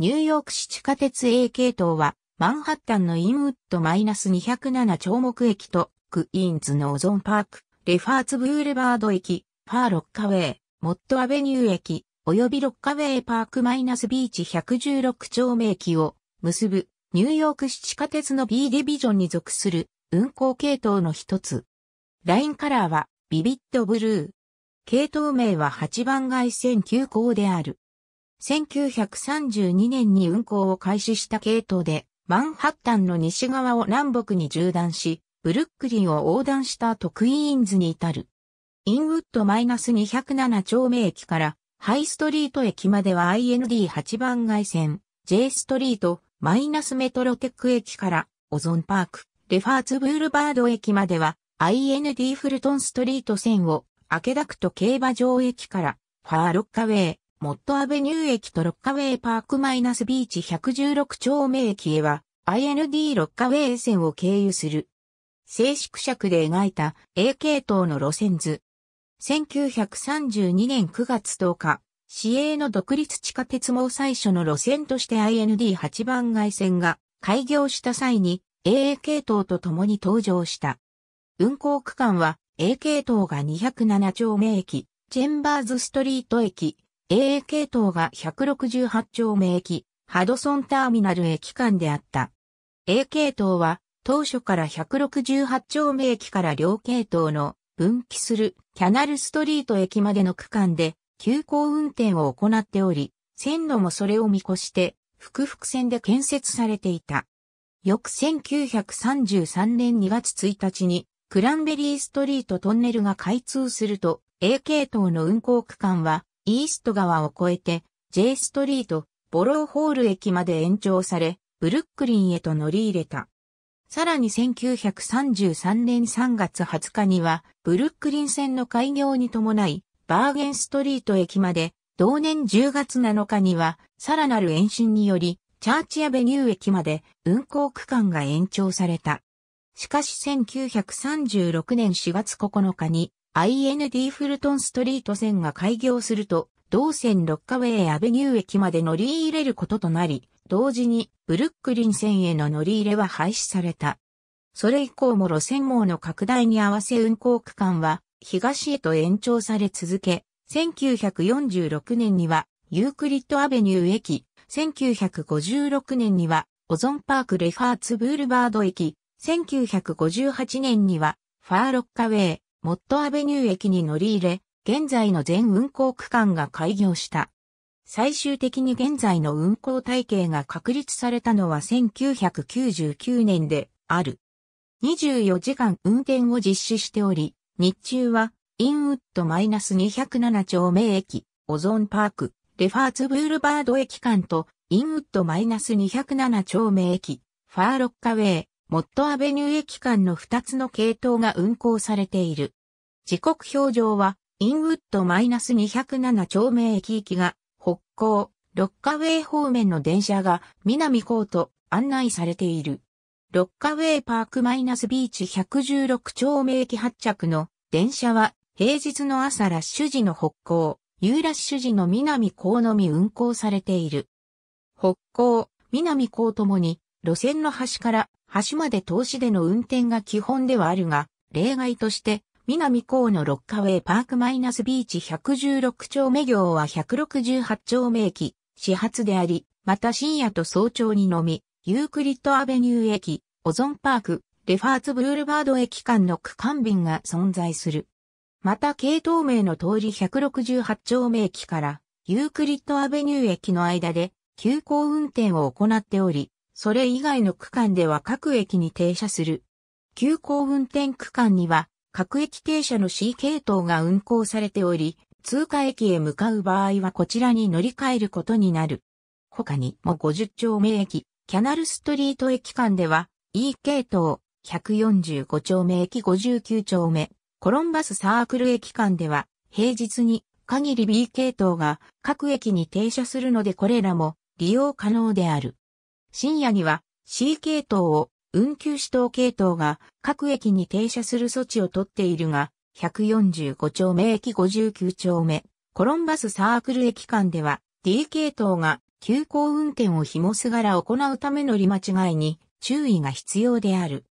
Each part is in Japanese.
ニューヨーク市地下鉄 A 系統は、マンハッタンのインウッド -207 丁目駅と、クイーンズのオゾンパーク、レファーツブーレバード駅、ファーロッカウェイ、モッドアベニュー駅、及びロッカウェイパークマイナスビーチ116丁目駅を結ぶ、ニューヨーク市地下鉄の B ディビジョンに属する運行系統の一つ。ラインカラーはビビットブルー。系統名は8番街線急行である。1932年に運行を開始した系統で、マンハッタンの西側を南北に縦断し、ブルックリンを横断したトクイーンズに至る。インウッド -207 丁目駅からハイストリート駅までは IND8 番街線、J ストリート、マイナスメトロテック駅からオゾンパーク、レファーツブールバード駅までは IND フルトンストリート線をアケダクト競馬場駅からファーロッカウェイ、モットアベニュー駅とロッカウェイパークマイナスビーチ116丁目駅へは IND ロッカウェイ線を経由する。静粛尺で描いた A 系統の路線図。1932年9月10日、市営の独立地下鉄網最初の路線として IND8 番街線が開業した際に AA 系統と共に登場した。運行区間は A 系統が207丁目駅、チェンバーズストリート駅、AA 系統が168丁目駅、ハドソンターミナル駅間であった。A 系統は当初から168丁目駅から両系統の分岐するキャナルストリート駅までの区間で急行運転を行っており、線路もそれを見越して複々線で建設されていた。翌1933年2月1日にクランベリーストリートトンネルが開通すると A 系統の運行区間はイースト川を越えて J ストリート、ボローホール駅まで延長され、ブルックリンへと乗り入れた。さらに1933年3月20日には、ブルックリン線の開業に伴い、バーゲンストリート駅まで、同年10月7日には、さらなる延伸により、チャーチアベニュー駅まで運行区間が延長された。しかし1936年4月9日に IND フルトンストリート線が開業すると、同線ロッカウェイアベニュー駅まで乗り入れることとなり、同時にブルックリン線への乗り入れは廃止された。それ以降も路線網の拡大に合わせ運行区間は東へと延長され続け、1946年にはユークリッドアベニュー駅、1956年にはオゾンパークレファーツブールバード駅、1958年にはファーロッカウェイ、モットアベニュー駅に乗り入れ、現在の全運行区間が開業した。最終的に現在の運行体系が確立されたのは1999年である。24時間運転を実施しており、日中はインウッド -207 丁目駅、オゾンパーク、レファーツブールバード駅間とインウッド -207 丁目駅、ファーロッカウェイ、モットアベニュー駅間の2つの系統が運行されている。時刻表上は、インウッド -207 丁目駅行きが、北港、ロッカウェイ方面の電車が、南港と案内されている。ロッカウェイパークマイナスビーチ116丁目駅発着の電車は平日の朝ラッシュ時の北港、ーラッシュ時の南港のみ運行されている。北港、南港ともに路線の端から橋まで通しでの運転が基本ではあるが、例外として、南港のロッカウェイパークマイナスビーチ116丁目行は168丁目駅、始発であり、また深夜と早朝にのみ、ユークリッドアベニュー駅、オゾンパーク、レファーツブルールバード駅間の区間便が存在する。また系統名の通り168丁目駅からユークリッドアベニュー駅の間で急行運転を行っており、それ以外の区間では各駅に停車する。急行運転区間には各駅停車の C 系統が運行されており、通過駅へ向かう場合はこちらに乗り換えることになる。他にも50丁目駅、キャナルストリート駅間では E 系統、145丁目駅59丁目、コロンバスサークル駅間では平日に限り B 系統が各駅に停車するのでこれらも利用可能である。深夜には C 系統を運休指導系統が各駅に停車する措置をとっているが、145丁目駅59丁目、コロンバスサークル駅間では D 系統が急行運転を紐すがら行うための利間違いに注意が必要である。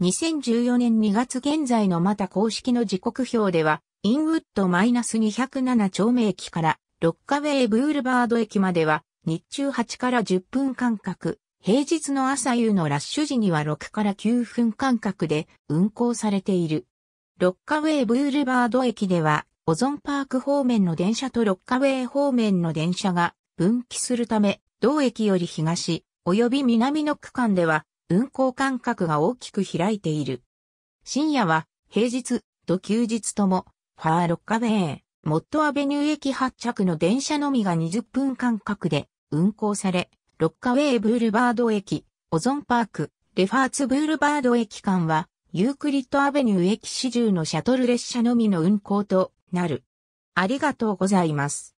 2014年2月現在のまた公式の時刻表では、インウッド -207 丁目駅からロッカウェイブールバード駅までは日中8から10分間隔、平日の朝夕のラッシュ時には6から9分間隔で運行されている。ロッカウェイブールバード駅では、オゾンパーク方面の電車とロッカウェイ方面の電車が分岐するため、同駅より東、及び南の区間では、運行間隔が大きく開いている。深夜は、平日、と休日とも、ファーロッカウェイ、モットアベニュー駅発着の電車のみが20分間隔で運行され、ロッカウェイブールバード駅、オゾンパーク、レファーツブールバード駅間は、ユークリッドアベニュー駅始終のシャトル列車のみの運行となる。ありがとうございます。